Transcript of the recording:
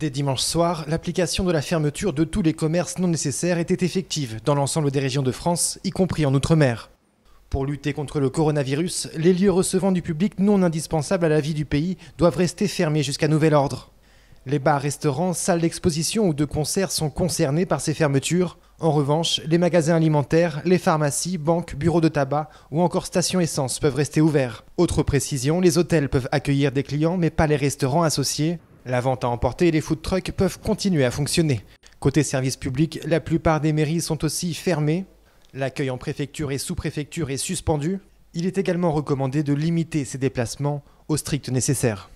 Dès dimanche soir, l'application de la fermeture de tous les commerces non nécessaires était effective dans l'ensemble des régions de France, y compris en Outre-mer. Pour lutter contre le coronavirus, les lieux recevant du public non indispensables à la vie du pays doivent rester fermés jusqu'à nouvel ordre. Les bars, restaurants, salles d'exposition ou de concerts sont concernés par ces fermetures. En revanche, les magasins alimentaires, les pharmacies, banques, bureaux de tabac ou encore stations essence peuvent rester ouverts. Autre précision, les hôtels peuvent accueillir des clients mais pas les restaurants associés. La vente a emporté et les food trucks peuvent continuer à fonctionner. Côté service public, la plupart des mairies sont aussi fermées. L'accueil en préfecture et sous-préfecture est suspendu. Il est également recommandé de limiter ces déplacements au strict nécessaire.